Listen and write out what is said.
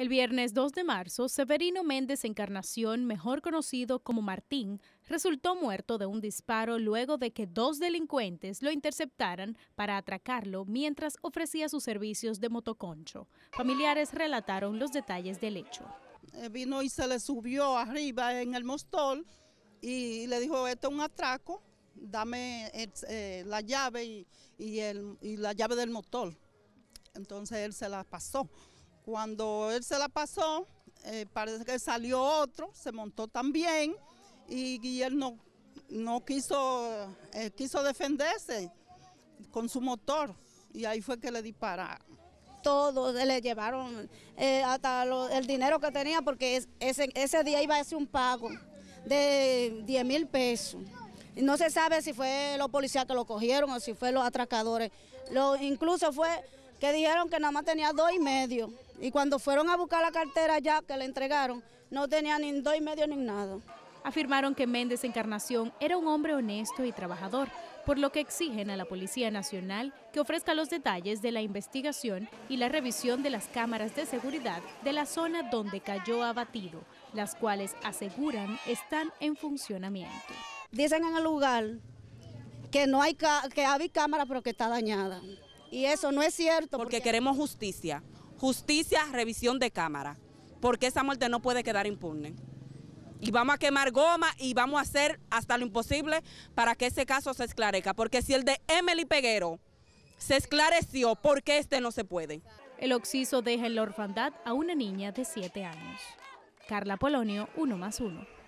El viernes 2 de marzo, Severino Méndez Encarnación, mejor conocido como Martín, resultó muerto de un disparo luego de que dos delincuentes lo interceptaran para atracarlo mientras ofrecía sus servicios de motoconcho. Familiares relataron los detalles del hecho. Eh, vino y se le subió arriba en el mostol y le dijo, esto es un atraco, dame eh, la llave y, y la llave del motor. Entonces él se la pasó. Cuando él se la pasó, eh, parece que salió otro, se montó también y, él no, no quiso, eh, quiso defenderse con su motor y ahí fue que le dispararon todos le llevaron eh, hasta el dinero que tenía porque ese, ese, día iba a hacer un pago de 10 mil pesos. no se sabe si fue los policías que lo cogieron o si fue los atracadores. Lo, incluso fue que dijeron que nada más tenía dos y medio. Y cuando fueron a buscar la cartera ya que le entregaron, no tenía ni dos y medio ni nada. Afirmaron que Méndez Encarnación era un hombre honesto y trabajador, por lo que exigen a la Policía Nacional que ofrezca los detalles de la investigación y la revisión de las cámaras de seguridad de la zona donde cayó abatido, las cuales aseguran están en funcionamiento. Dicen en el lugar que no hay que había cámara pero que está dañada. Y eso no es cierto. Porque, queremos justicia. Justicia, revisión de cámara. Porque esa muerte no puede quedar impune. Y vamos a quemar goma y vamos a hacer hasta lo imposible para que ese caso se esclarezca. Porque si el de Emily Peguero se esclareció, ¿por qué este no se puede? El oxiso deja en la orfandad a una niña de siete años. Carla Polonio, Uno más Uno.